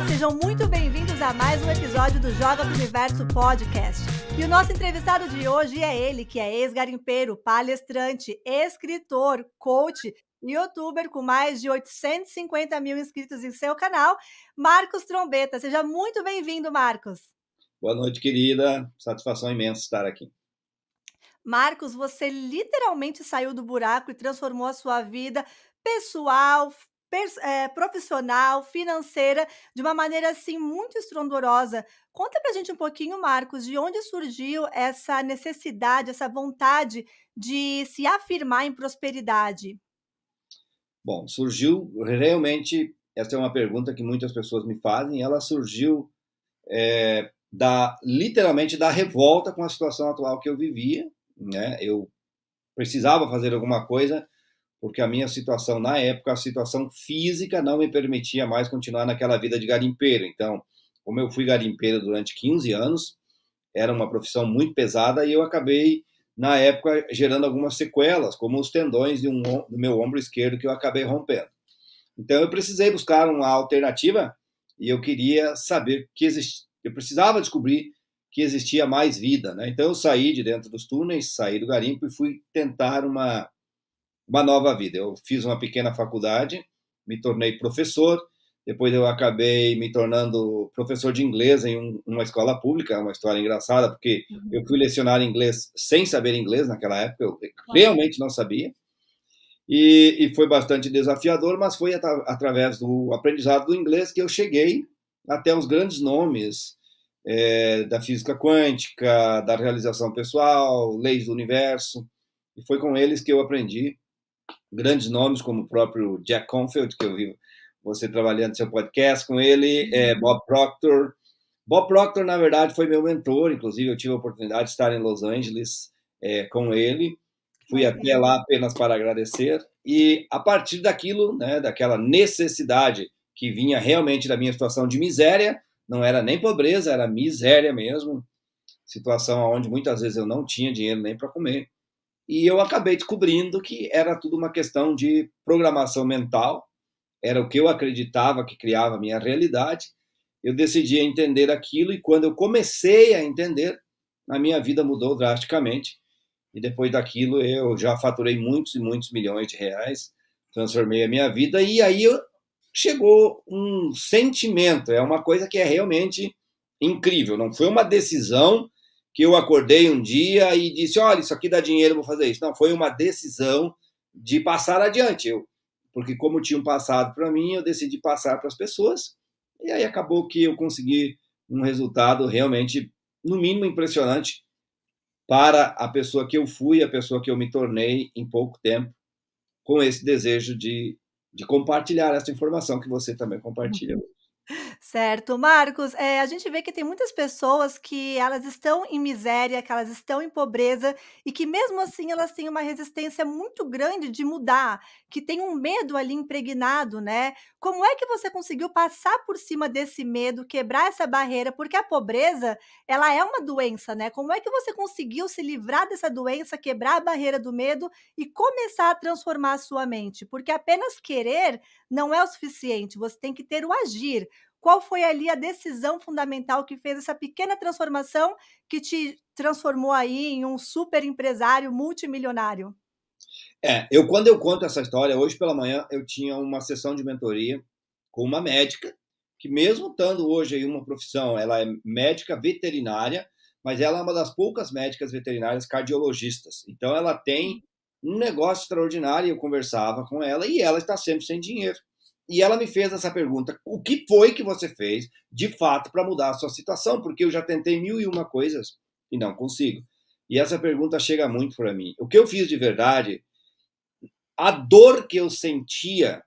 Olá, sejam muito bem-vindos a mais um episódio do Joga do Universo Podcast. E o nosso entrevistado de hoje é ele, que é ex-garimpeiro, palestrante, escritor, coach, youtuber com mais de 850 mil inscritos em seu canal, Marcos Trombeta. Seja muito bem-vindo, Marcos. Boa noite, querida. Satisfação imensa estar aqui. Marcos, você literalmente saiu do buraco e transformou a sua vida pessoal, é, profissional, financeira, de uma maneira assim muito estrondosa. Conta pra gente um pouquinho, Marcos, de onde surgiu essa necessidade, essa vontade de se afirmar em prosperidade. Bom, surgiu realmente. Essa é uma pergunta que muitas pessoas me fazem. Ela surgiu é, da literalmente da revolta com a situação atual que eu vivia. Né? Eu precisava fazer alguma coisa porque a minha situação na época, a situação física não me permitia mais continuar naquela vida de garimpeiro. Então, como eu fui garimpeiro durante 15 anos, era uma profissão muito pesada e eu acabei na época gerando algumas sequelas, como os tendões um, do meu ombro esquerdo que eu acabei rompendo. Então eu precisei buscar uma alternativa e eu queria saber que existia, eu precisava descobrir que existia mais vida, né? Então eu saí de dentro dos túneis, saí do garimpo e fui tentar uma uma nova vida. Eu fiz uma pequena faculdade, me tornei professor, depois eu acabei me tornando professor de inglês em um, uma escola pública, uma história engraçada, porque uhum. eu fui lecionar inglês sem saber inglês naquela época, eu realmente não sabia. E, e foi bastante desafiador, mas foi at através do aprendizado do inglês que eu cheguei até os grandes nomes é, da física quântica, da realização pessoal, leis do universo, e foi com eles que eu aprendi grandes nomes, como o próprio Jack Confield, que eu vi você trabalhando seu podcast com ele, uhum. é, Bob Proctor. Bob Proctor, na verdade, foi meu mentor, inclusive eu tive a oportunidade de estar em Los Angeles é, com ele. Fui até lá apenas para agradecer. E a partir daquilo, né, daquela necessidade que vinha realmente da minha situação de miséria, não era nem pobreza, era miséria mesmo, situação onde muitas vezes eu não tinha dinheiro nem para comer. E eu acabei descobrindo que era tudo uma questão de programação mental, era o que eu acreditava que criava a minha realidade. Eu decidi entender aquilo e quando eu comecei a entender, a minha vida mudou drasticamente. E depois daquilo eu já faturei muitos e muitos milhões de reais, transformei a minha vida e aí chegou um sentimento, é uma coisa que é realmente incrível, não foi uma decisão que eu acordei um dia e disse: olha, isso aqui dá dinheiro, vou fazer isso. Não, foi uma decisão de passar adiante. Eu, porque como tinham passado para mim, eu decidi passar para as pessoas. E aí acabou que eu consegui um resultado realmente, no mínimo, impressionante para a pessoa que eu fui, a pessoa que eu me tornei em pouco tempo, com esse desejo de, de compartilhar essa informação que você também compartilha hoje. Certo, Marcos, é, a gente vê que tem muitas pessoas que elas estão em miséria, que elas estão em pobreza e que mesmo assim elas têm uma resistência muito grande de mudar, que tem um medo ali impregnado, né? Como é que você conseguiu passar por cima desse medo, quebrar essa barreira? Porque a pobreza, ela é uma doença, né? Como é que você conseguiu se livrar dessa doença, quebrar a barreira do medo e começar a transformar a sua mente? Porque apenas querer não é o suficiente, você tem que ter o agir. Qual foi ali a decisão fundamental que fez essa pequena transformação que te transformou aí em um super empresário multimilionário? É, eu quando eu conto essa história, hoje pela manhã eu tinha uma sessão de mentoria com uma médica, que mesmo estando hoje em uma profissão, ela é médica veterinária, mas ela é uma das poucas médicas veterinárias cardiologistas. Então ela tem hum. um negócio extraordinário, eu conversava com ela e ela está sempre sem dinheiro. E ela me fez essa pergunta: o que foi que você fez de fato para mudar a sua situação? Porque eu já tentei mil e uma coisas e não consigo. E essa pergunta chega muito para mim. O que eu fiz de verdade, a dor que eu sentia,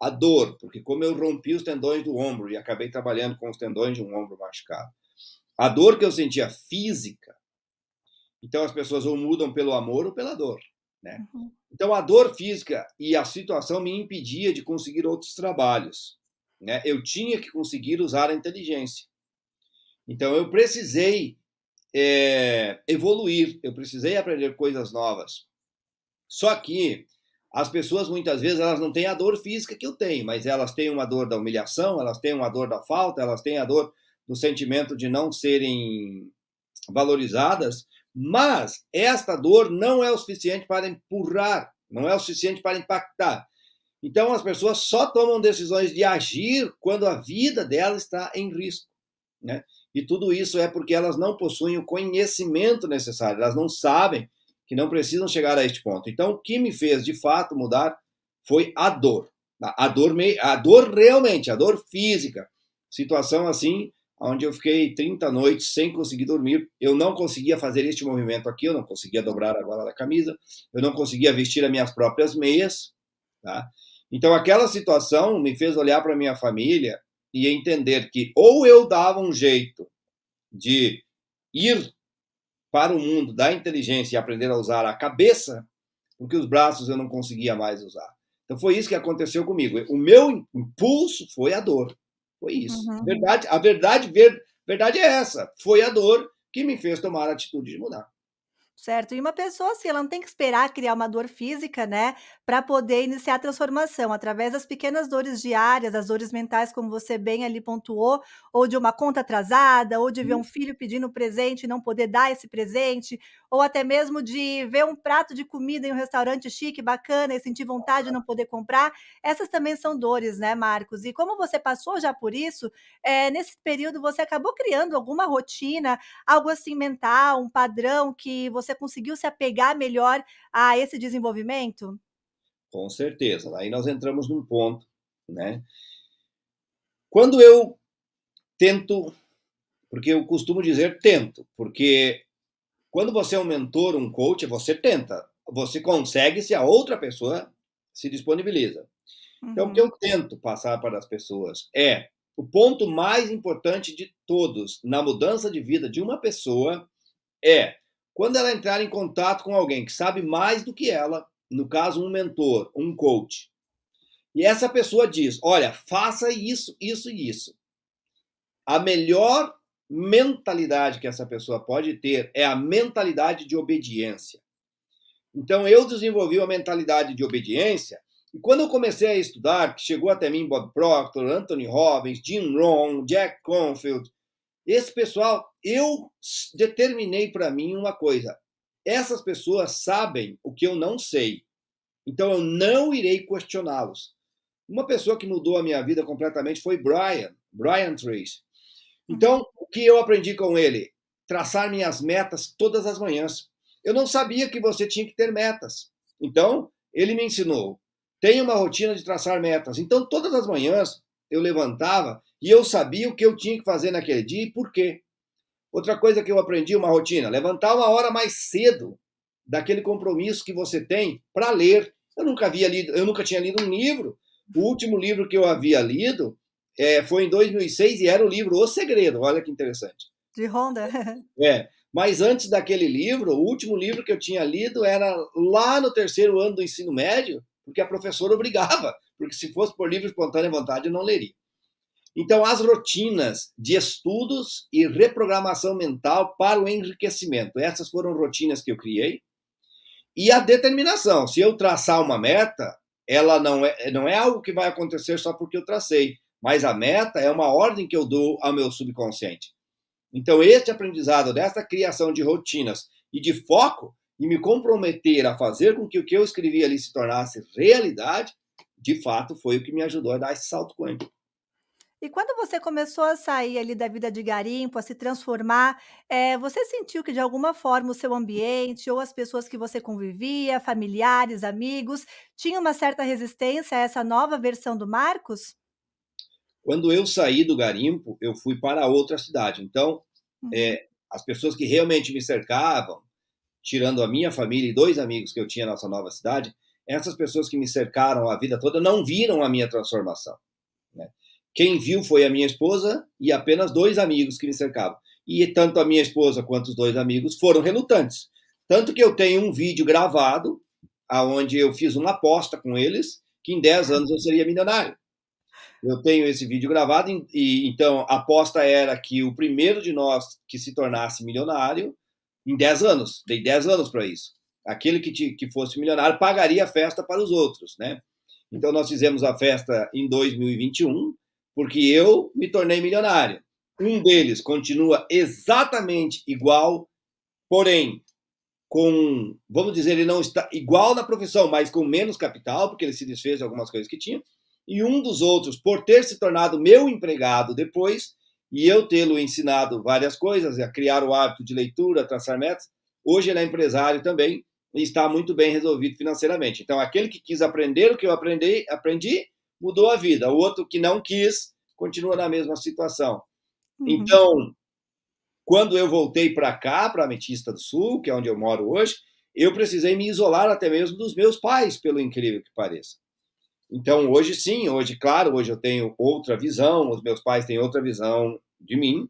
a dor, porque como eu rompi os tendões do ombro e acabei trabalhando com os tendões de um ombro machucado, a dor que eu sentia física, então as pessoas ou mudam pelo amor ou pela dor, né? Uhum. Então a dor física e a situação me impedia de conseguir outros trabalhos, né? Eu tinha que conseguir usar a inteligência. Então eu precisei é, evoluir, eu precisei aprender coisas novas. Só que as pessoas muitas vezes elas não têm a dor física que eu tenho, mas elas têm uma dor da humilhação, elas têm uma dor da falta, elas têm a dor do sentimento de não serem valorizadas, mas esta dor não é o suficiente para empurrar, não é o suficiente para impactar. Então as pessoas só tomam decisões de agir quando a vida dela está em risco. Né? E tudo isso é porque elas não possuem o conhecimento necessário, elas não sabem que não precisam chegar a este ponto. Então, o que me fez de fato mudar foi a dor. A dor, me... a dor realmente, a dor física. Situação assim, onde eu fiquei 30 noites sem conseguir dormir. Eu não conseguia fazer este movimento aqui, eu não conseguia dobrar a gola da camisa, eu não conseguia vestir as minhas próprias meias. Tá? Então, aquela situação me fez olhar para minha família e entender que ou eu dava um jeito de ir para o mundo da inteligência e aprender a usar a cabeça, porque os braços eu não conseguia mais usar. Então foi isso que aconteceu comigo. O meu impulso foi a dor. Foi isso. Uhum. Verdade, a verdade, ver, verdade é essa. Foi a dor que me fez tomar a atitude de mudar. Certo. E uma pessoa assim, ela não tem que esperar criar uma dor física, né, para poder iniciar a transformação através das pequenas dores diárias, as dores mentais, como você bem ali pontuou, ou de uma conta atrasada, ou de ver uhum. um filho pedindo presente e não poder dar esse presente, ou até mesmo de ver um prato de comida em um restaurante chique, bacana, e sentir vontade de não poder comprar. Essas também são dores, né, Marcos? E como você passou já por isso, é, nesse período você acabou criando alguma rotina, algo assim mental, um padrão que você conseguiu se apegar melhor a esse desenvolvimento? Com certeza. Aí nós entramos num ponto, né? Quando eu tento, porque eu costumo dizer tento, porque quando você é um mentor, um coach, você tenta, você consegue se a outra pessoa se disponibiliza. Uhum. Então, o que eu uhum. tento passar para as pessoas é o ponto mais importante de todos na mudança de vida de uma pessoa é quando ela entrar em contato com alguém que sabe mais do que ela, no caso, um mentor, um coach. E essa pessoa diz: olha, faça isso, isso e isso. A melhor mentalidade que essa pessoa pode ter é a mentalidade de obediência. Então, eu desenvolvi uma mentalidade de obediência. E quando eu comecei a estudar, que chegou até mim Bob Proctor, Anthony Robbins, Jim Rohn, Jack Confield, esse pessoal, eu determinei para mim uma coisa: essas pessoas sabem o que eu não sei. Então eu não irei questioná-los. Uma pessoa que mudou a minha vida completamente foi Brian, Brian Trace. Então, o que eu aprendi com ele? Traçar minhas metas todas as manhãs. Eu não sabia que você tinha que ter metas. Então, ele me ensinou. Tem uma rotina de traçar metas. Então, todas as manhãs eu levantava e eu sabia o que eu tinha que fazer naquele dia e por quê. Outra coisa que eu aprendi, uma rotina, levantar uma hora mais cedo daquele compromisso que você tem para ler. Eu nunca havia lido, eu nunca tinha lido um livro. O último livro que eu havia lido é, foi em 2006 e era o livro O Segredo. Olha que interessante. De Honda. é. Mas antes daquele livro, o último livro que eu tinha lido era lá no terceiro ano do ensino médio, porque a professora obrigava, porque se fosse por livre espontânea vontade eu não leria. Então, as rotinas de estudos e reprogramação mental para o enriquecimento. Essas foram rotinas que eu criei. E a determinação. Se eu traçar uma meta, ela não é, não é algo que vai acontecer só porque eu tracei, mas a meta é uma ordem que eu dou ao meu subconsciente. Então, este aprendizado desta criação de rotinas e de foco e me comprometer a fazer com que o que eu escrevi ali se tornasse realidade, de fato, foi o que me ajudou a dar esse salto quântico. E quando você começou a sair ali da vida de garimpo, a se transformar, eh, você sentiu que de alguma forma o seu ambiente ou as pessoas que você convivia, familiares, amigos, tinha uma certa resistência a essa nova versão do Marcos? Quando eu saí do garimpo, eu fui para outra cidade. Então, eh, uhum. as pessoas que realmente me cercavam, tirando a minha família e dois amigos que eu tinha nessa nova cidade, essas pessoas que me cercaram a vida toda não viram a minha transformação. Quem viu foi a minha esposa e apenas dois amigos que me cercavam. E tanto a minha esposa quanto os dois amigos foram relutantes. Tanto que eu tenho um vídeo gravado, aonde eu fiz uma aposta com eles, que em 10 anos eu seria milionário. Eu tenho esse vídeo gravado, e então a aposta era que o primeiro de nós que se tornasse milionário, em 10 anos, dei 10 anos para isso. Aquele que, te, que fosse milionário pagaria a festa para os outros, né? Então nós fizemos a festa em 2021, porque eu me tornei milionário. Um deles continua exatamente igual, porém, com, vamos dizer, ele não está igual na profissão, mas com menos capital, porque ele se desfez de algumas coisas que tinha. E um dos outros, por ter se tornado meu empregado depois, e eu tê-lo ensinado várias coisas, a criar o hábito de leitura, a traçar metas, hoje ele é empresário também e está muito bem resolvido financeiramente. Então, aquele que quis aprender o que eu aprendi, aprendi mudou a vida. O outro que não quis continua na mesma situação. Uhum. Então, quando eu voltei para cá, para Ametista do Sul, que é onde eu moro hoje, eu precisei me isolar até mesmo dos meus pais, pelo incrível que pareça. Então, hoje sim, hoje, claro, hoje eu tenho outra visão, os meus pais têm outra visão de mim,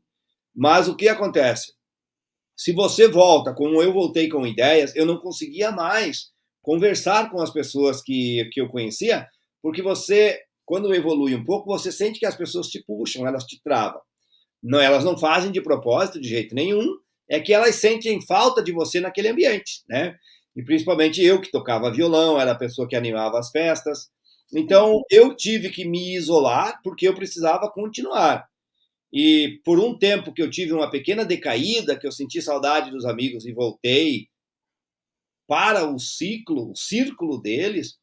mas o que acontece? Se você volta, como eu voltei com ideias, eu não conseguia mais conversar com as pessoas que, que eu conhecia, porque você, quando evolui um pouco, você sente que as pessoas te puxam, elas te travam. Não, elas não fazem de propósito de jeito nenhum, é que elas sentem falta de você naquele ambiente, né? E principalmente eu que tocava violão, era a pessoa que animava as festas. Então eu tive que me isolar porque eu precisava continuar. E por um tempo que eu tive uma pequena decaída, que eu senti saudade dos amigos e voltei para o ciclo, o círculo deles,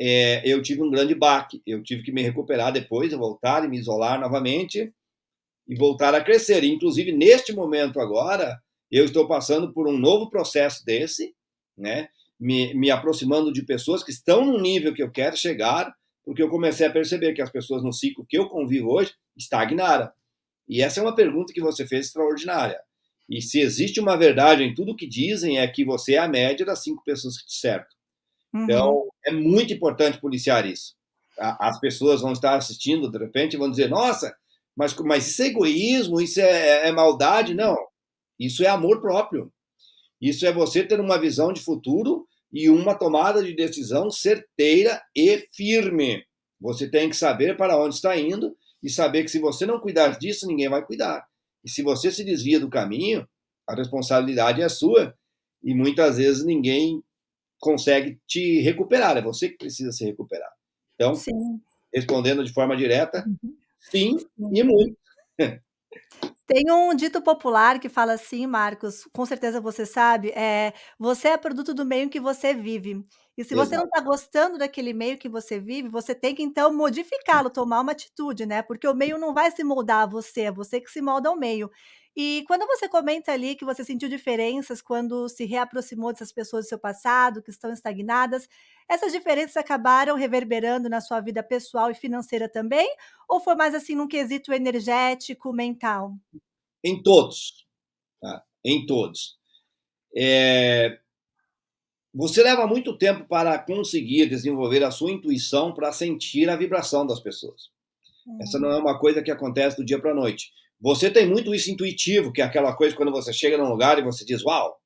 é, eu tive um grande baque. Eu tive que me recuperar depois, voltar e me isolar novamente e voltar a crescer. Inclusive, neste momento agora, eu estou passando por um novo processo desse, né? Me, me aproximando de pessoas que estão no nível que eu quero chegar, porque eu comecei a perceber que as pessoas no ciclo que eu convivo hoje estagnaram. E essa é uma pergunta que você fez extraordinária. E se existe uma verdade em tudo que dizem, é que você é a média das cinco pessoas que te cercam. Então, uhum. Então, é muito importante policiar isso. As pessoas vão estar assistindo, de repente, vão dizer: nossa, mas, mas isso é egoísmo, isso é, é maldade. Não, isso é amor próprio. Isso é você ter uma visão de futuro e uma tomada de decisão certeira e firme. Você tem que saber para onde está indo e saber que se você não cuidar disso, ninguém vai cuidar. E se você se desvia do caminho, a responsabilidade é sua. E muitas vezes ninguém consegue te recuperar, é você que precisa se recuperar. Então, sim. respondendo de forma direta, uhum. sim, sim e muito. Tem um dito popular que fala assim, Marcos, com certeza você sabe, é você é produto do meio que você vive. E se Exato. você não está gostando daquele meio que você vive, você tem que então modificá-lo, tomar uma atitude, né? Porque o meio não vai se moldar a você, é você que se molda ao meio. E quando você comenta ali que você sentiu diferenças quando se reaproximou dessas pessoas do seu passado, que estão estagnadas, essas diferenças acabaram reverberando na sua vida pessoal e financeira também? Ou foi mais assim num quesito energético, mental? Em todos. Tá? Em todos. É... Você leva muito tempo para conseguir desenvolver a sua intuição para sentir a vibração das pessoas. Essa não é hum. uma coisa que acontece do dia para a noite. Você tem muito isso intuitivo, que é aquela coisa quando você chega num lugar e você diz, uau,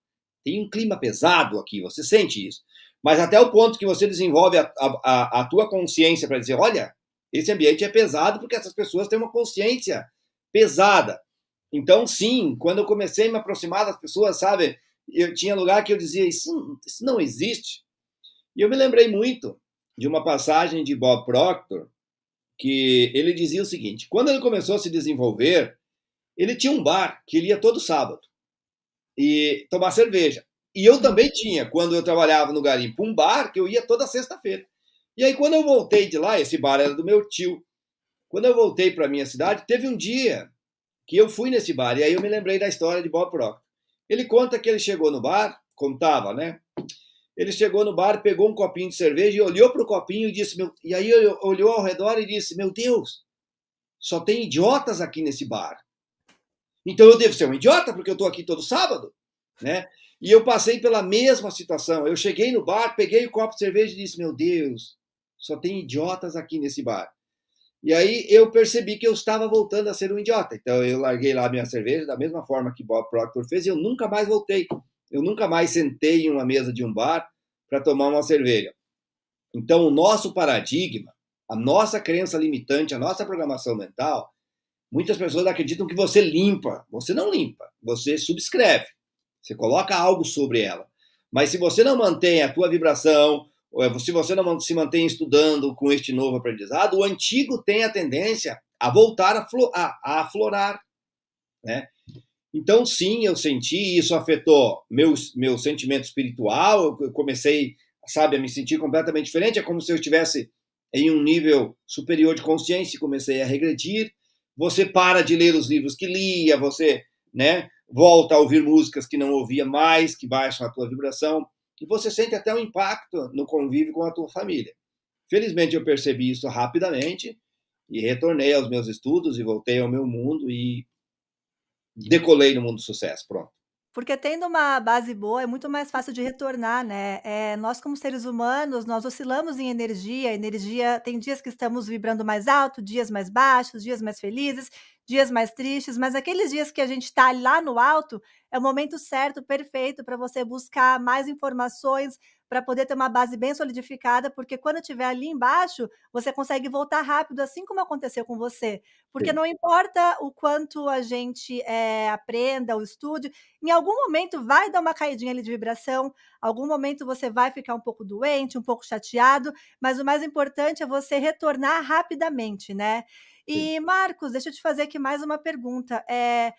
tem um clima pesado aqui, você sente isso. Mas até o ponto que você desenvolve a, a, a tua consciência para dizer, olha, esse ambiente é pesado porque essas pessoas têm uma consciência pesada. Então, sim, quando eu comecei a me aproximar das pessoas, sabe, eu tinha lugar que eu dizia, isso, isso não existe. E eu me lembrei muito de uma passagem de Bob Proctor, que ele dizia o seguinte: quando ele começou a se desenvolver, ele tinha um bar que ele ia todo sábado e tomar cerveja. E eu também tinha, quando eu trabalhava no garimpo, um bar que eu ia toda sexta-feira. E aí, quando eu voltei de lá, esse bar era do meu tio. Quando eu voltei para minha cidade, teve um dia que eu fui nesse bar. E aí eu me lembrei da história de Bob Proctor. Ele conta que ele chegou no bar, contava, né? Ele chegou no bar, pegou um copinho de cerveja e olhou para o copinho e disse: meu... E aí olhou ao redor e disse: Meu Deus, só tem idiotas aqui nesse bar. Então eu devo ser um idiota porque eu estou aqui todo sábado, né? E eu passei pela mesma situação. Eu cheguei no bar, peguei o um copo de cerveja e disse: Meu Deus, só tem idiotas aqui nesse bar. E aí eu percebi que eu estava voltando a ser um idiota. Então eu larguei lá a minha cerveja da mesma forma que Bob Proctor fez e eu nunca mais voltei. Eu nunca mais sentei em uma mesa de um bar para tomar uma cerveja. Então o nosso paradigma, a nossa crença limitante, a nossa programação mental Muitas pessoas acreditam que você limpa. Você não limpa, você subscreve. Você coloca algo sobre ela. Mas se você não mantém a tua vibração, é, se você não se mantém estudando com este novo aprendizado, o antigo tem a tendência a voltar a, a, a aflorar. Né? Então, sim, eu senti, isso afetou meu, meu sentimento espiritual, eu comecei, sabe, a me sentir completamente diferente, é como se eu estivesse em um nível superior de consciência e comecei a regredir você para de ler os livros que lia, você, né, volta a ouvir músicas que não ouvia mais, que baixam a tua vibração, e você sente até um impacto no convívio com a tua família. Felizmente eu percebi isso rapidamente e retornei aos meus estudos e voltei ao meu mundo e decolei no mundo do sucesso, pronto. Porque tendo uma base boa é muito mais fácil de retornar, né? É, nós, como seres humanos, nós oscilamos em energia. Energia tem dias que estamos vibrando mais alto, dias mais baixos, dias mais felizes, dias mais tristes, mas aqueles dias que a gente está lá no alto é o momento certo, perfeito, para você buscar mais informações, para poder ter uma base bem solidificada, porque quando estiver ali embaixo, você consegue voltar rápido, assim como aconteceu com você. Porque Sim. não importa o quanto a gente é, aprenda ou estude, em algum momento vai dar uma caidinha ali de vibração, algum momento você vai ficar um pouco doente, um pouco chateado, mas o mais importante é você retornar rapidamente, né? E, Marcos, deixa eu te fazer aqui mais uma pergunta. É,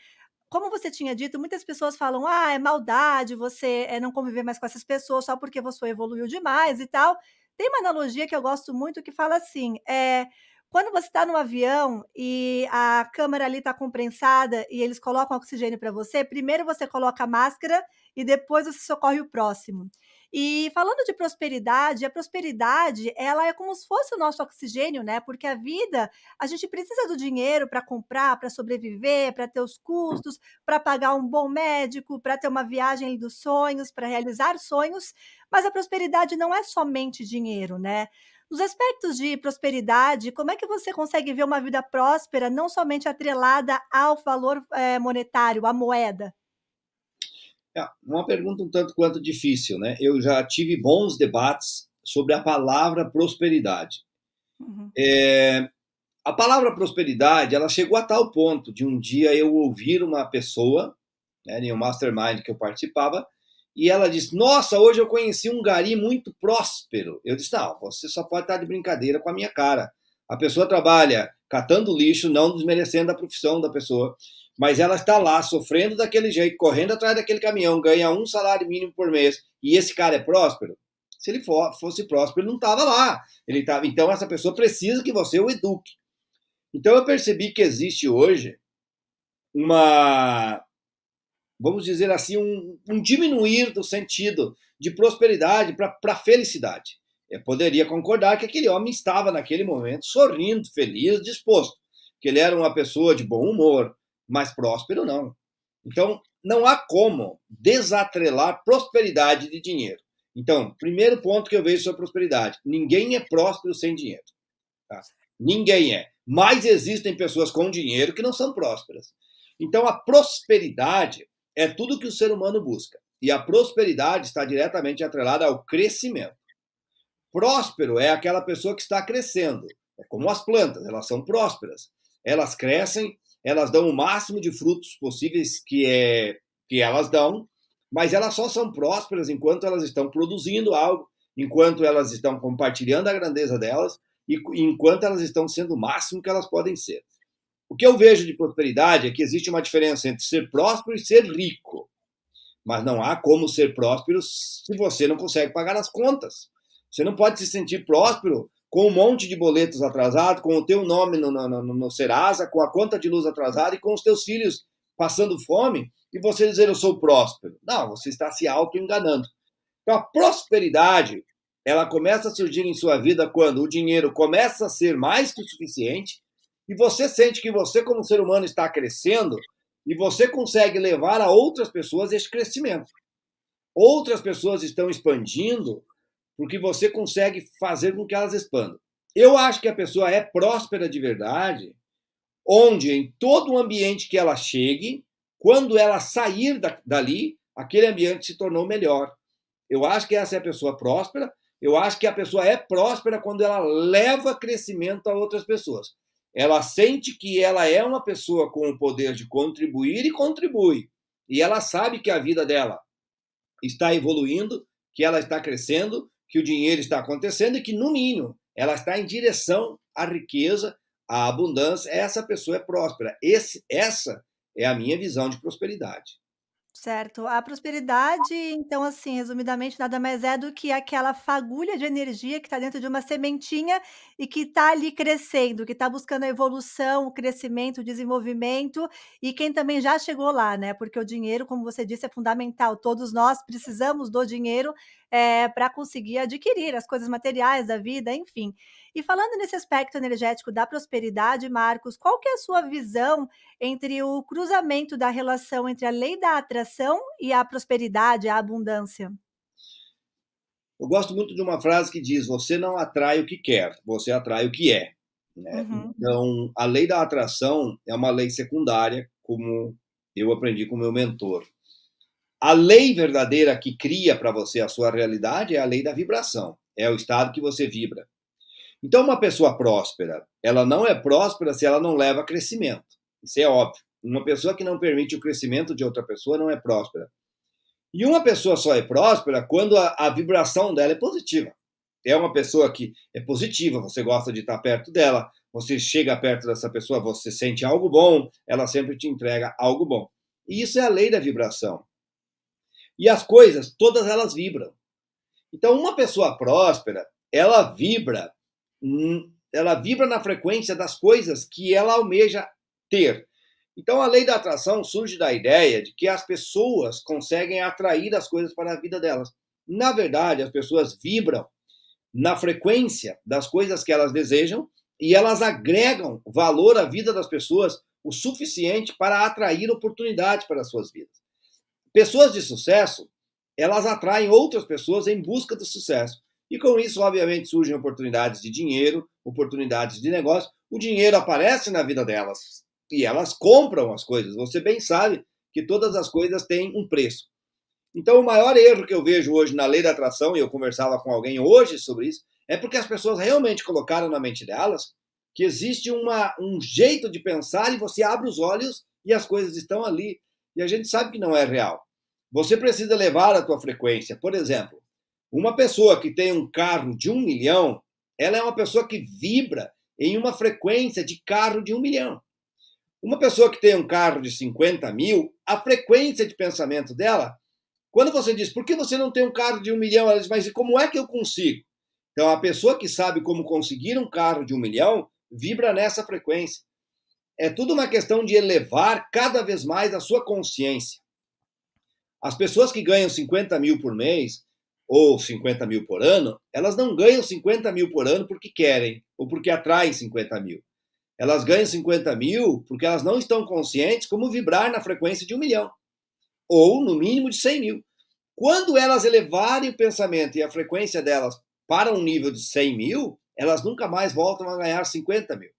como você tinha dito, muitas pessoas falam: ah, é maldade você é, não conviver mais com essas pessoas só porque você evoluiu demais e tal. Tem uma analogia que eu gosto muito que fala assim: é, quando você está no avião e a câmera ali está comprensada e eles colocam oxigênio para você, primeiro você coloca a máscara e depois você socorre o próximo. E falando de prosperidade, a prosperidade, ela é como se fosse o nosso oxigênio, né? Porque a vida, a gente precisa do dinheiro para comprar, para sobreviver, para ter os custos, para pagar um bom médico, para ter uma viagem dos sonhos, para realizar sonhos, mas a prosperidade não é somente dinheiro, né? Nos aspectos de prosperidade, como é que você consegue ver uma vida próspera não somente atrelada ao valor é, monetário, à moeda? É, uma pergunta um tanto quanto difícil, né? Eu já tive bons debates sobre a palavra prosperidade. Uhum. É, a palavra prosperidade, ela chegou a tal ponto de um dia eu ouvir uma pessoa, né, em um mastermind que eu participava, e ela disse: Nossa, hoje eu conheci um gari muito próspero. Eu disse: Não, você só pode estar de brincadeira com a minha cara. A pessoa trabalha catando lixo, não desmerecendo a profissão da pessoa mas ela está lá sofrendo daquele jeito, correndo atrás daquele caminhão, ganha um salário mínimo por mês e esse cara é próspero. Se ele for, fosse próspero, ele não estava lá. Ele tava, então essa pessoa precisa que você o eduque. Então eu percebi que existe hoje uma, vamos dizer assim, um, um diminuir do sentido de prosperidade para felicidade. Eu poderia concordar que aquele homem estava naquele momento sorrindo, feliz, disposto, que ele era uma pessoa de bom humor, mas próspero não. Então, não há como desatrelar prosperidade de dinheiro. Então, primeiro ponto que eu vejo sobre prosperidade: ninguém é próspero sem dinheiro. Tá? Ninguém é. Mas existem pessoas com dinheiro que não são prósperas. Então, a prosperidade é tudo que o ser humano busca. E a prosperidade está diretamente atrelada ao crescimento. Próspero é aquela pessoa que está crescendo. É como as plantas, elas são prósperas. Elas crescem elas dão o máximo de frutos possíveis que, é, que elas dão, mas elas só são prósperas enquanto elas estão produzindo algo, enquanto elas estão compartilhando a grandeza delas e enquanto elas estão sendo o máximo que elas podem ser. O que eu vejo de prosperidade é que existe uma diferença entre ser próspero e ser rico. Mas não há como ser próspero se você não consegue pagar as contas. Você não pode se sentir próspero com um monte de boletos atrasados, com o teu nome no, no, no, Serasa, com a conta de luz atrasada e com os teus filhos passando fome e você dizer eu sou próspero. Não, você está se auto-enganando. Então a prosperidade, ela começa a surgir em sua vida quando o dinheiro começa a ser mais que o suficiente e você sente que você como ser humano está crescendo e você consegue levar a outras pessoas esse crescimento. Outras pessoas estão expandindo porque você consegue fazer com que elas expandam. Eu acho que a pessoa é próspera de verdade, onde em todo o ambiente que ela chegue, quando ela sair da, dali, aquele ambiente se tornou melhor. Eu acho que essa é a pessoa próspera. Eu acho que a pessoa é próspera quando ela leva crescimento a outras pessoas. Ela sente que ela é uma pessoa com o poder de contribuir e contribui. E ela sabe que a vida dela está evoluindo, que ela está crescendo que o dinheiro está acontecendo e que, no mínimo, ela está em direção à riqueza, à abundância. Essa pessoa é próspera. Esse, essa é a minha visão de prosperidade. Certo. A prosperidade, então, assim, resumidamente, nada mais é do que aquela fagulha de energia que está dentro de uma sementinha e que está ali crescendo, que está buscando a evolução, o crescimento, o desenvolvimento e quem também já chegou lá, né? Porque o dinheiro, como você disse, é fundamental. Todos nós precisamos do dinheiro é, eh, para conseguir adquirir as coisas materiais da vida, enfim. E falando nesse aspecto energético da prosperidade, Marcos, qual que é a sua visão entre o cruzamento da relação entre a lei da atração e à prosperidade, à abundância. Eu gosto muito de uma frase que diz: você não atrai o que quer, você atrai o que é. Né? Uhum. Então, a lei da atração é uma lei secundária, como eu aprendi com meu mentor. A lei verdadeira que cria para você a sua realidade é a lei da vibração, é o estado que você vibra. Então, uma pessoa próspera, ela não é próspera se ela não leva crescimento. Isso é óbvio. Uma pessoa que não permite o crescimento de outra pessoa não é próspera. E uma pessoa só é próspera quando a, a vibração dela é positiva. É uma pessoa que é positiva, você gosta de estar perto dela, você chega perto dessa pessoa, você sente algo bom, ela sempre te entrega algo bom. E isso é a lei da vibração. E as coisas, todas elas vibram. Então, uma pessoa próspera, ela vibra, hum, ela vibra na frequência das coisas que ela almeja ter. Então, a lei da atração surge da ideia de que as pessoas conseguem atrair as coisas para a vida delas. Na verdade, as pessoas vibram na frequência das coisas que elas desejam e elas agregam valor à vida das pessoas o suficiente para atrair oportunidades para as suas vidas. Pessoas de sucesso, elas atraem outras pessoas em busca do sucesso. E com isso, obviamente, surgem oportunidades de dinheiro, oportunidades de negócio. O dinheiro aparece na vida delas, e elas compram as coisas. Você bem sabe que todas as coisas têm um preço. Então, o maior erro que eu vejo hoje na lei da atração, e eu conversava com alguém hoje sobre isso, é porque as pessoas realmente colocaram na mente delas que existe uma, um jeito de pensar e você abre os olhos e as coisas estão ali. E a gente sabe que não é real. Você precisa elevar a tua frequência. Por exemplo, uma pessoa que tem um carro de um milhão, ela é uma pessoa que vibra em uma frequência de carro de um milhão. Uma pessoa que tem um carro de 50 mil, a frequência de pensamento dela, quando você diz, por que você não tem um carro de um milhão? Ela diz, mas como é que eu consigo? Então, a pessoa que sabe como conseguir um carro de um milhão, vibra nessa frequência. É tudo uma questão de elevar cada vez mais a sua consciência. As pessoas que ganham 50 mil por mês ou 50 mil por ano, elas não ganham 50 mil por ano porque querem ou porque atraem 50 mil. Elas ganham 50 mil porque elas não estão conscientes como vibrar na frequência de um milhão, ou no mínimo de 100 mil. Quando elas elevarem o pensamento e a frequência delas para um nível de 100 mil, elas nunca mais voltam a ganhar 50 mil.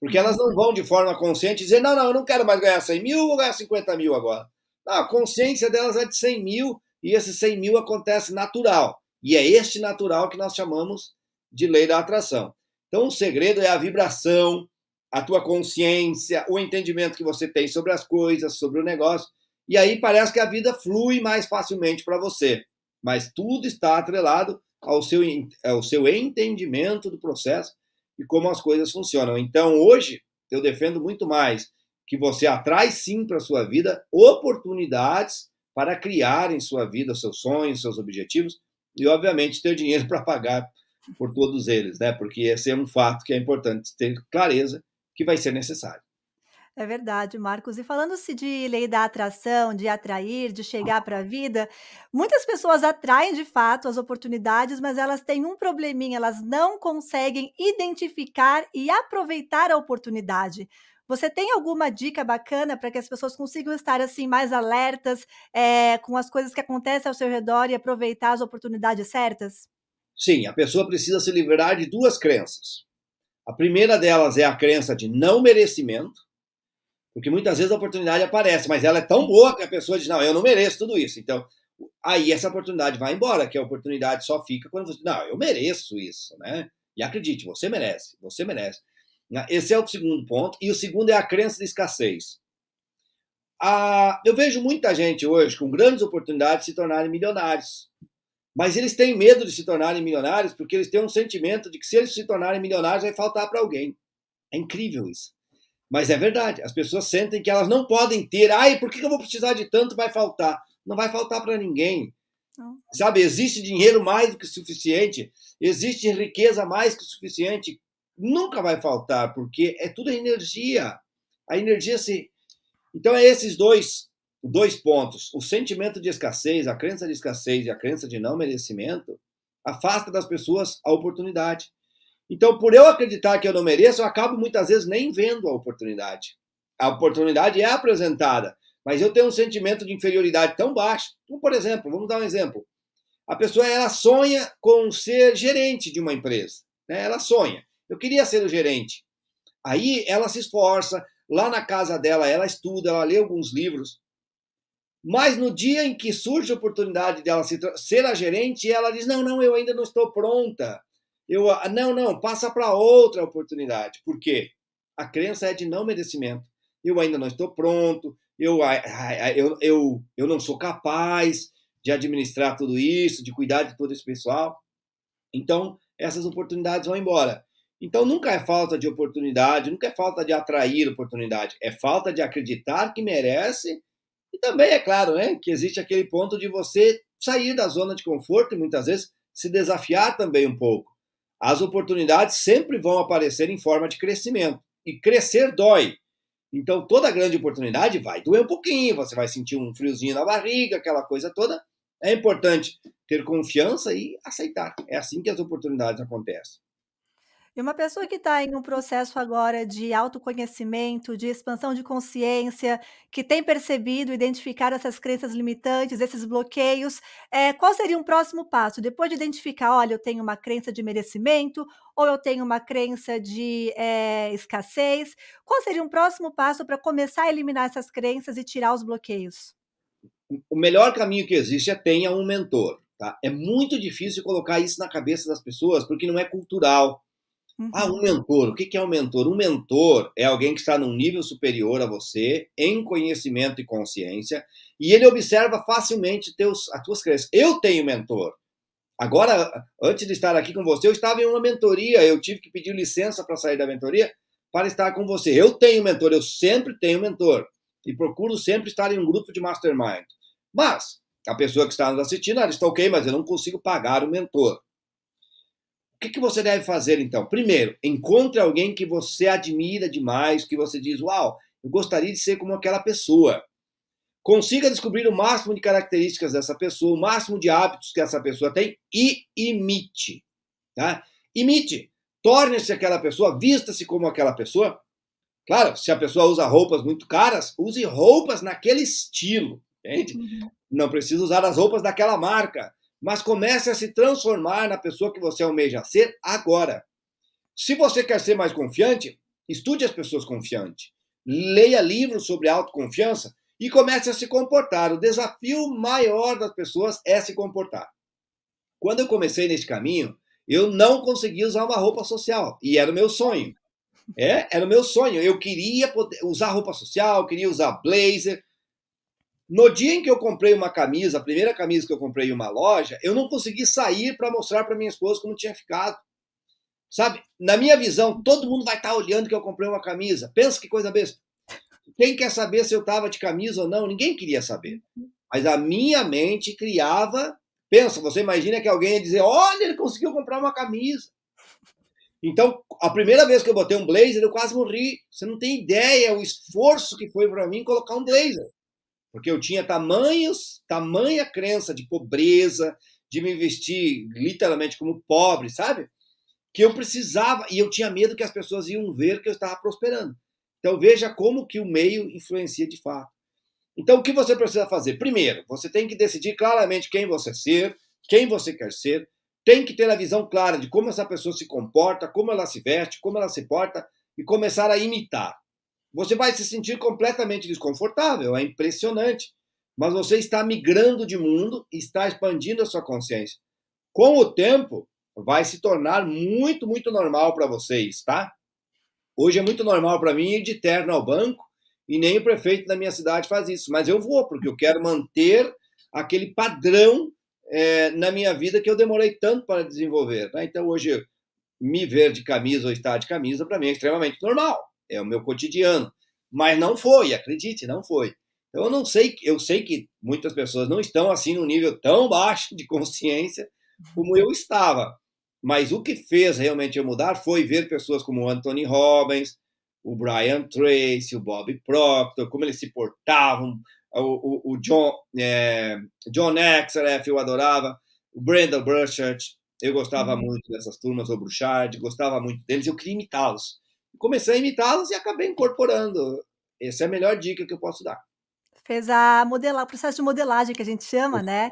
Porque elas não vão de forma consciente dizer: não, não, eu não quero mais ganhar 100 mil, vou ganhar 50 mil agora. Não, a consciência delas é de 100 mil e esse 100 mil acontece natural. E é este natural que nós chamamos de lei da atração. Então, o segredo é a vibração, a tua consciência, o entendimento que você tem sobre as coisas, sobre o negócio, e aí parece que a vida flui mais facilmente para você. Mas tudo está atrelado ao seu, ao seu entendimento do processo e como as coisas funcionam. Então, hoje, eu defendo muito mais que você atrai sim para a sua vida oportunidades para criar em sua vida seus sonhos, seus objetivos e, obviamente, ter dinheiro para pagar por todos eles, né? Porque esse é um fato que é importante ter clareza que vai ser necessário. É verdade, Marcos. E falando-se de lei da atração, de atrair, de chegar para a vida, muitas pessoas atraem de fato as oportunidades, mas elas têm um probleminha, elas não conseguem identificar e aproveitar a oportunidade. Você tem alguma dica bacana para que as pessoas consigam estar assim mais alertas é, com as coisas que acontecem ao seu redor e aproveitar as oportunidades certas? Sim, a pessoa precisa se livrar de duas crenças. A primeira delas é a crença de não merecimento, porque muitas vezes a oportunidade aparece, mas ela é tão boa que a pessoa diz: não, eu não mereço tudo isso. Então, aí essa oportunidade vai embora, que a oportunidade só fica quando você diz: não, eu mereço isso, né? E acredite, você merece, você merece. Né? Esse é o segundo ponto. E o segundo é a crença de escassez. Ah, eu vejo muita gente hoje com grandes oportunidades se tornarem milionários. Mas eles têm medo de se tornarem milionários porque eles têm um sentimento de que se eles se tornarem milionários vai faltar para alguém. É incrível isso. Mas é verdade. As pessoas sentem que elas não podem ter. Ai, por que eu vou precisar de tanto? Vai faltar. Não vai faltar para ninguém. Não. Sabe, existe dinheiro mais do que suficiente, existe riqueza mais que suficiente, nunca vai faltar, porque é tudo energia. A energia se. Então, é esses dois dois pontos. O sentimento de escassez, a crença de escassez e a crença de não merecimento afasta das pessoas a oportunidade. Então, por eu acreditar que eu não mereço, eu acabo muitas vezes nem vendo a oportunidade. A oportunidade é apresentada, mas eu tenho um sentimento de inferioridade tão baixo. Então, por exemplo, vamos dar um exemplo. A pessoa ela sonha com ser gerente de uma empresa. Né? Ela sonha. Eu queria ser o gerente. Aí ela se esforça, lá na casa dela, ela estuda, ela lê alguns livros, mas no dia em que surge a oportunidade dela ser a gerente, ela diz: não, não, eu ainda não estou pronta. Eu, ah, não, não, passa para outra oportunidade. Por quê? A crença é de não merecimento. Eu ainda não estou pronto. Eu, eu, eu, eu não sou capaz de administrar tudo isso, de cuidar de todo esse pessoal. Então, essas oportunidades vão embora. Então, nunca é falta de oportunidade, nunca é falta de atrair oportunidade, é falta de acreditar que merece e também é claro né, que existe aquele ponto de você sair da zona de conforto e muitas vezes se desafiar também um pouco. As oportunidades sempre vão aparecer em forma de crescimento. E crescer dói. Então, toda grande oportunidade vai doer um pouquinho, você vai sentir um friozinho na barriga, aquela coisa toda. É importante ter confiança e aceitar. É assim que as oportunidades acontecem. E uma pessoa que está em um processo agora de autoconhecimento, de expansão de consciência, que tem percebido, identificado essas crenças limitantes, esses bloqueios, é, qual seria um próximo passo? Depois de identificar, olha, eu tenho uma crença de merecimento, ou eu tenho uma crença de é, escassez, qual seria um próximo passo para começar a eliminar essas crenças e tirar os bloqueios? O melhor caminho que existe é tenha um mentor. Tá? É muito difícil colocar isso na cabeça das pessoas, porque não é cultural ah, uhum. Ah, um mentor. O que é um mentor? Um mentor é alguém que está num nível superior a você, em conhecimento e consciência, e ele observa facilmente teus, as tuas crenças. Eu tenho mentor. Agora, antes de estar aqui com você, eu estava em uma mentoria, eu tive que pedir licença para sair da mentoria para estar com você. Eu tenho mentor, eu sempre tenho mentor e procuro sempre estar em um grupo de mastermind. Mas a pessoa que está nos assistindo, ela está ok, mas eu não consigo pagar o mentor. O que, que você deve fazer então? Primeiro, encontre alguém que você admira demais, que você diz, uau, eu gostaria de ser como aquela pessoa. Consiga descobrir o máximo de características dessa pessoa, o máximo de hábitos que essa pessoa tem e imite. Tá? Imite. Torne-se aquela pessoa, vista-se como aquela pessoa. Claro, se a pessoa usa roupas muito caras, use roupas naquele estilo, entende? Uhum. Não precisa usar as roupas daquela marca mas comece a se transformar na pessoa que você almeja ser agora. Se você quer ser mais confiante, estude as pessoas confiantes, leia livros sobre autoconfiança e comece a se comportar. O desafio maior das pessoas é se comportar. Quando eu comecei nesse caminho, eu não conseguia usar uma roupa social e era o meu sonho. É, era o meu sonho. Eu queria poder usar roupa social, queria usar blazer, no dia em que eu comprei uma camisa, a primeira camisa que eu comprei em uma loja, eu não consegui sair para mostrar para minha esposa como tinha ficado. Sabe? Na minha visão, todo mundo vai estar tá olhando que eu comprei uma camisa. Pensa que coisa besta. Quem quer saber se eu estava de camisa ou não? Ninguém queria saber. Mas a minha mente criava. Pensa, você imagina que alguém ia dizer: olha, ele conseguiu comprar uma camisa. Então, a primeira vez que eu botei um blazer, eu quase morri. Você não tem ideia o esforço que foi para mim colocar um blazer porque eu tinha tamanhos, tamanha crença de pobreza, de me vestir literalmente como pobre, sabe? Que eu precisava, e eu tinha medo que as pessoas iam ver que eu estava prosperando. Então veja como que o meio influencia de fato. Então o que você precisa fazer? Primeiro, você tem que decidir claramente quem você ser, quem você quer ser, tem que ter a visão clara de como essa pessoa se comporta, como ela se veste, como ela se porta e começar a imitar. Você vai se sentir completamente desconfortável, é impressionante. Mas você está migrando de mundo, está expandindo a sua consciência. Com o tempo, vai se tornar muito, muito normal para vocês, tá? Hoje é muito normal para mim ir de terno ao banco e nem o prefeito da minha cidade faz isso, mas eu vou, porque eu quero manter aquele padrão é, na minha vida que eu demorei tanto para desenvolver. Né? Então, hoje, me ver de camisa ou estar de camisa, para mim é extremamente normal é o meu cotidiano. Mas não foi, acredite, não foi. Então, eu não sei, eu sei que muitas pessoas não estão assim no nível tão baixo de consciência como eu estava. Mas o que fez realmente eu mudar foi ver pessoas como o Anthony Robbins, o Brian Tracy, o Bob Proctor, como eles se portavam, o, o, o John, é, John Exereff, eu adorava, o Brenda Burchard, eu gostava uhum. muito dessas turmas, o Bruchard, gostava muito deles, eu queria imitá-los comecei a imitá-las e acabei incorporando. Essa é a melhor dica que eu posso dar. Fez a modelar, o processo de modelagem que a gente chama, né?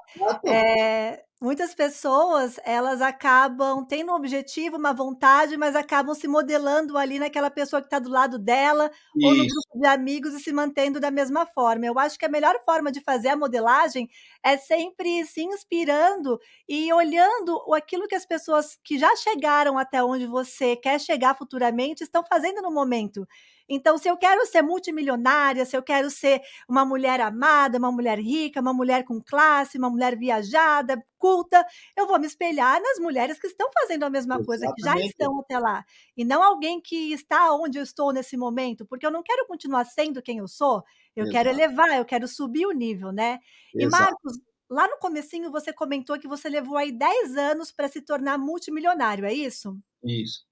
É, muitas pessoas elas acabam tendo um objetivo, uma vontade, mas acabam se modelando ali naquela pessoa que está do lado dela Isso. ou no grupo de amigos e se mantendo da mesma forma. Eu acho que a melhor forma de fazer a modelagem é sempre se inspirando e olhando aquilo que as pessoas que já chegaram até onde você quer chegar futuramente estão fazendo no momento. Então, se eu quero ser multimilionária, se eu quero ser uma mulher amada, uma mulher rica, uma mulher com classe, uma mulher viajada, culta, eu vou me espelhar nas mulheres que estão fazendo a mesma Exatamente. coisa, que já estão até lá. E não alguém que está onde eu estou nesse momento, porque eu não quero continuar sendo quem eu sou, eu Exato. quero elevar, eu quero subir o nível, né? Exato. E Marcos, lá no comecinho você comentou que você levou aí 10 anos para se tornar multimilionário, é isso? Isso.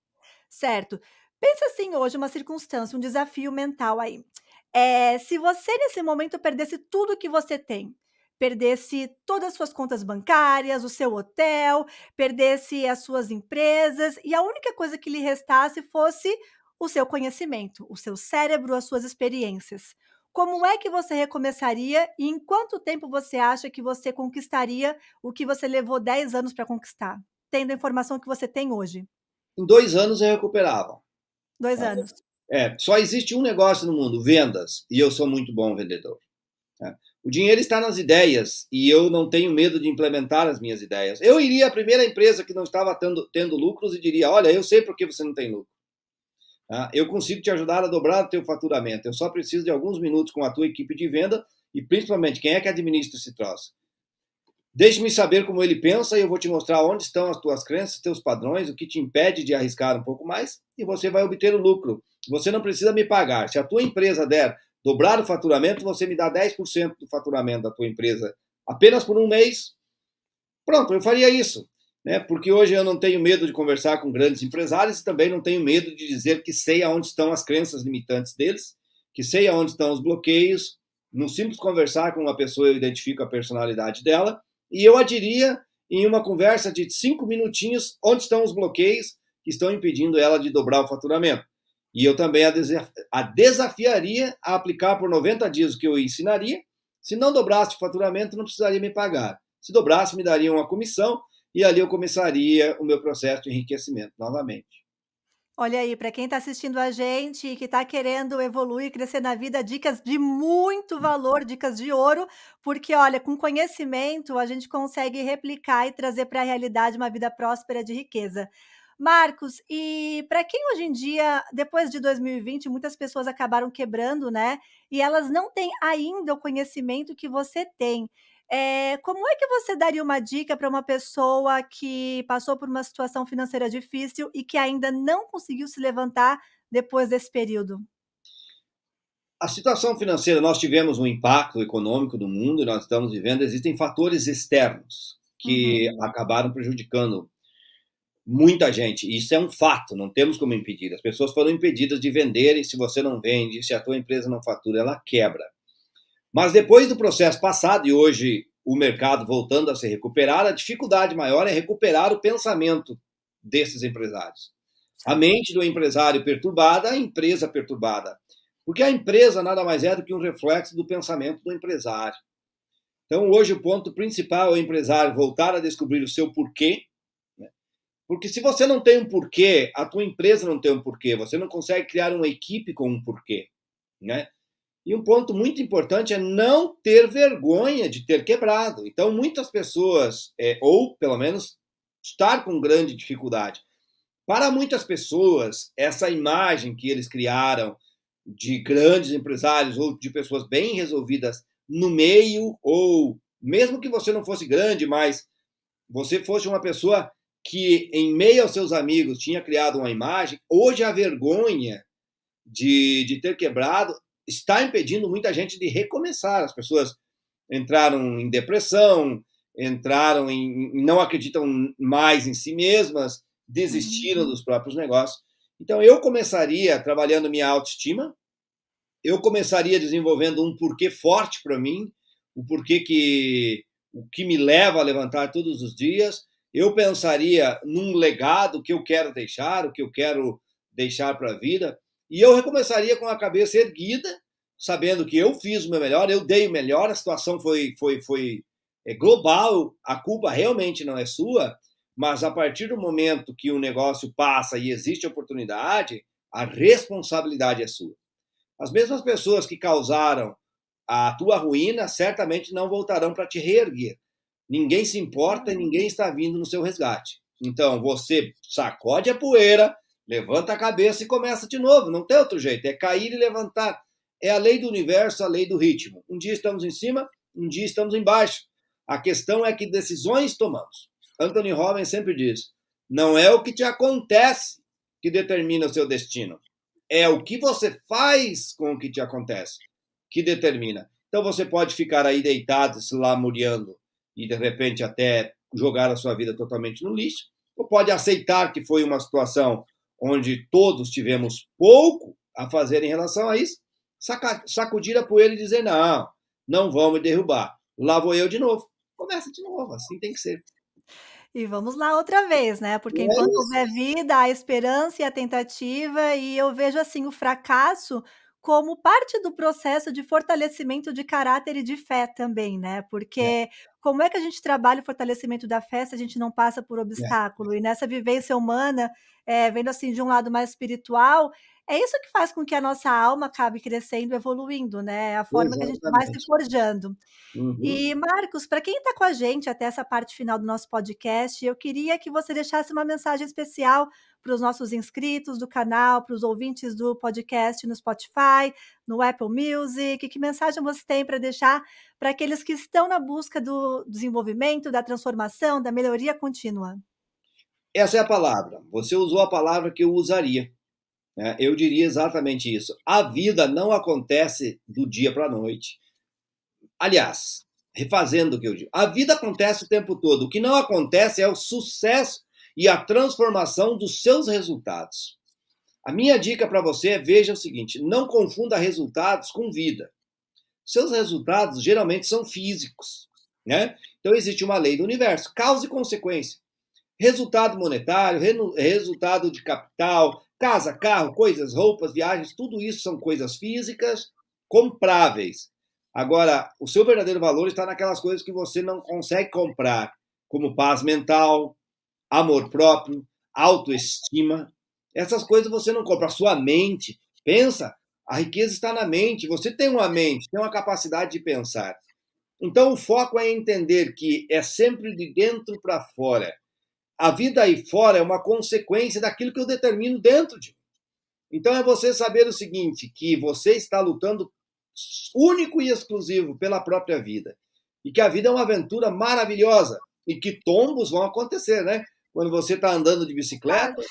Certo. Pensa assim hoje, uma circunstância, um desafio mental aí. É, se você nesse momento perdesse tudo que você tem, perdesse todas as suas contas bancárias, o seu hotel, perdesse as suas empresas e a única coisa que lhe restasse fosse o seu conhecimento, o seu cérebro, as suas experiências. Como é que você recomeçaria e em quanto tempo você acha que você conquistaria o que você levou 10 anos para conquistar, tendo a informação que você tem hoje? Em dois anos eu recuperava. Dois é. anos. É, só existe um negócio no mundo, vendas, e eu sou muito bom vendedor. É. O dinheiro está nas ideias e eu não tenho medo de implementar as minhas ideias. Eu iria à primeira empresa que não estava tendo, tendo lucros e diria: Olha, eu sei por que você não tem lucro. Tá? eu consigo te ajudar a dobrar o teu faturamento. Eu só preciso de alguns minutos com a tua equipe de venda e principalmente quem é que administra esse troço. Deixe-me saber como ele pensa e eu vou te mostrar onde estão as tuas crenças, teus padrões, o que te impede de arriscar um pouco mais e você vai obter o lucro. Você não precisa me pagar. Se a tua empresa der dobrar o faturamento, você me dá 10% do faturamento da tua empresa apenas por um mês. Pronto, eu faria isso. Né? Porque hoje eu não tenho medo de conversar com grandes empresários e também não tenho medo de dizer que sei aonde estão as crenças limitantes deles, que sei aonde estão os bloqueios. No simples conversar com uma pessoa, eu identifico a personalidade dela e eu adiria em uma conversa de cinco minutinhos onde estão os bloqueios que estão impedindo ela de dobrar o faturamento. E eu também a, desaf a desafiaria a aplicar por 90 dias o que eu ensinaria. Se não dobrasse o faturamento, não precisaria me pagar. Se dobrasse, me daria uma comissão e ali eu começaria o meu processo de enriquecimento novamente. Olha aí, para quem está assistindo a gente e que está querendo evoluir, crescer na vida, dicas de muito valor, dicas de ouro, porque olha, com conhecimento a gente consegue replicar e trazer para a realidade uma vida próspera de riqueza. Marcos, e para quem hoje em dia, depois de 2020, muitas pessoas acabaram quebrando, né? E elas não têm ainda o conhecimento que você tem. É, como é que você daria uma dica para uma pessoa que passou por uma situação financeira difícil e que ainda não conseguiu se levantar depois desse período? A situação financeira, nós tivemos um impacto econômico do mundo e nós estamos vivendo. Existem fatores externos que uhum. acabaram prejudicando muita gente. Isso é um fato, não temos como impedir. As pessoas foram impedidas de venderem. Se você não vende, se a tua empresa não fatura, ela quebra. Mas depois do processo passado, e hoje o mercado voltando a se recuperar, a dificuldade maior é recuperar o pensamento desses empresários. A mente do empresário perturbada, a empresa perturbada. Porque a empresa nada mais é do que um reflexo do pensamento do empresário. Então, hoje, o ponto principal é o empresário voltar a descobrir o seu porquê. Né? Porque se você não tem um porquê, a tua empresa não tem um porquê, você não consegue criar uma equipe com um porquê. Né? E um ponto muito importante é não ter vergonha de ter quebrado. Então, muitas pessoas, é, ou pelo menos estar com grande dificuldade. Para muitas pessoas, essa imagem que eles criaram de grandes empresários ou de pessoas bem resolvidas no meio, ou mesmo que você não fosse grande, mas você fosse uma pessoa que, em meio aos seus amigos, tinha criado uma imagem, hoje a vergonha de, de ter quebrado está impedindo muita gente de recomeçar. As pessoas entraram em depressão, entraram em. não acreditam mais em si mesmas, desistiram uhum. dos próprios negócios. Então, eu começaria trabalhando minha autoestima, eu começaria desenvolvendo um porquê forte para mim, o um porquê que. o que me leva a levantar todos os dias. Eu pensaria num legado que eu quero deixar, o que eu quero deixar para a vida e eu recomeçaria com a cabeça erguida, sabendo que eu fiz o meu melhor, eu dei o melhor, a situação foi, foi, foi é global, a culpa realmente não é sua, mas a partir do momento que o negócio passa e existe oportunidade, a responsabilidade é sua. As mesmas pessoas que causaram a tua ruína certamente não voltarão para te reerguer. Ninguém se importa, ninguém está vindo no seu resgate. Então, você sacode a poeira, Levanta a cabeça e começa de novo, não tem outro jeito. É cair e levantar. É a lei do universo, a lei do ritmo. Um dia estamos em cima, um dia estamos embaixo. A questão é que decisões tomamos. Anthony Robbins sempre diz: não é o que te acontece que determina o seu destino. É o que você faz com o que te acontece que determina. Então você pode ficar aí deitado, se lamuriando e de repente até jogar a sua vida totalmente no lixo, ou pode aceitar que foi uma situação onde todos tivemos pouco a fazer em relação a isso, sacudir a poeira e dizer: não, não vão me derrubar. Lá vou eu de novo. Começa de novo, assim tem que ser. E vamos lá outra vez, né? Porque é enquanto houver vida, há esperança e a tentativa, e eu vejo assim o fracasso como parte do processo de fortalecimento de caráter e de fé também, né? Porque é. como é que a gente trabalha o fortalecimento da fé se a gente não passa por é. obstáculo? É. E nessa vivência humana, é, vendo assim de um lado mais espiritual, é isso que faz com que a nossa alma acabe crescendo, evoluindo, né? É a forma Exatamente. que a gente vai se forjando. Uhum. E, Marcos, para quem está com a gente até essa parte final do nosso podcast, eu queria que você deixasse uma mensagem especial para os nossos inscritos do canal, para os ouvintes do podcast no Spotify, no Apple Music? Que mensagem você tem para deixar para aqueles que estão na busca do desenvolvimento, da transformação, da melhoria contínua? Essa é a palavra. Você usou a palavra que eu usaria. Né? Eu diria exatamente isso. A vida não acontece do dia para a noite. Aliás, refazendo o que eu digo, a vida acontece o tempo todo. O que não acontece é o sucesso e a transformação dos seus resultados. A minha dica para você é veja o seguinte: não confunda resultados com vida. Seus resultados geralmente são físicos, né? Então existe uma lei do universo, causa e consequência. Resultado monetário, resultado de capital, casa, carro, coisas, roupas, viagens, tudo isso são coisas físicas compráveis. Agora, o seu verdadeiro valor está naquelas coisas que você não consegue comprar, como paz mental, amor próprio, autoestima. Essas coisas você não compra. A sua mente, pensa, a riqueza está na mente. Você tem uma mente, tem uma capacidade de pensar. Então, o foco é entender que é sempre de dentro para fora. A vida aí fora é uma consequência daquilo que eu determino dentro de mim. Então, é você saber o seguinte: que você está lutando único e exclusivo pela própria vida. E que a vida é uma aventura maravilhosa. E que tombos vão acontecer, né? Quando você está andando de bicicleta,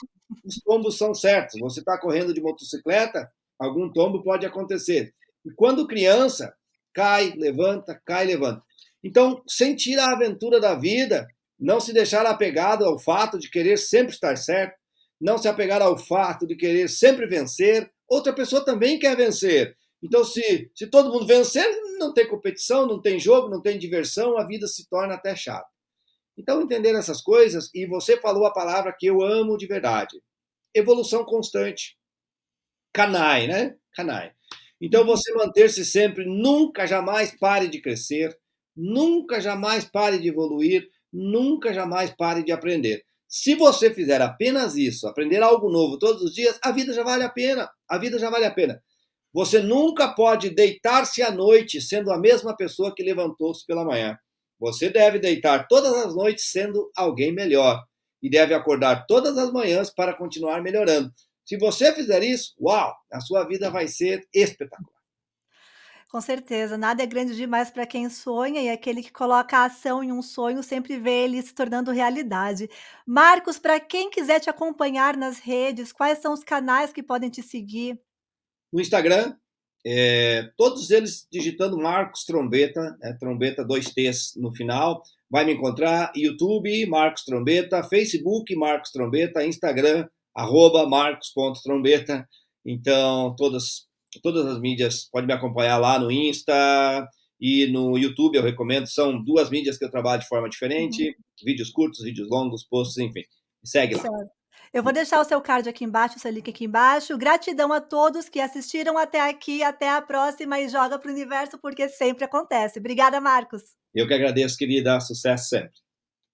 os tombos são certos. Você está correndo de motocicleta, algum tombo pode acontecer. E quando criança, cai, levanta, cai, levanta. Então, sentir a aventura da vida, não se deixar apegado ao fato de querer sempre estar certo, não se apegar ao fato de querer sempre vencer. Outra pessoa também quer vencer. Então, se, se todo mundo vencer, não tem competição, não tem jogo, não tem diversão, a vida se torna até chata. Então, entender essas coisas, e você falou a palavra que eu amo de verdade: evolução constante. Canai, né? Canai. Então, você manter-se sempre, nunca jamais pare de crescer, nunca jamais pare de evoluir, nunca jamais pare de aprender. Se você fizer apenas isso, aprender algo novo todos os dias, a vida já vale a pena. A vida já vale a pena. Você nunca pode deitar-se à noite sendo a mesma pessoa que levantou-se pela manhã. Você deve deitar todas as noites sendo alguém melhor e deve acordar todas as manhãs para continuar melhorando. Se você fizer isso, uau, a sua vida vai ser espetacular. Com certeza, nada é grande demais para quem sonha e aquele que coloca a ação em um sonho sempre vê ele se tornando realidade. Marcos, para quem quiser te acompanhar nas redes, quais são os canais que podem te seguir? No Instagram, é, todos eles digitando Marcos Trombeta, é, Trombeta 2Ts no final. Vai me encontrar YouTube, Marcos Trombeta, Facebook, Marcos Trombeta, Instagram, arroba marcos.trombeta. Então, todas, todas as mídias, pode me acompanhar lá no Insta e no YouTube, eu recomendo. São duas mídias que eu trabalho de forma diferente, uhum. vídeos curtos, vídeos longos, posts, enfim. Segue lá. Certo. Eu vou deixar o seu card aqui embaixo, o seu link aqui embaixo. Gratidão a todos que assistiram até aqui, até a próxima e joga para o universo, porque sempre acontece. Obrigada, Marcos. Eu que agradeço, querida. Sucesso sempre.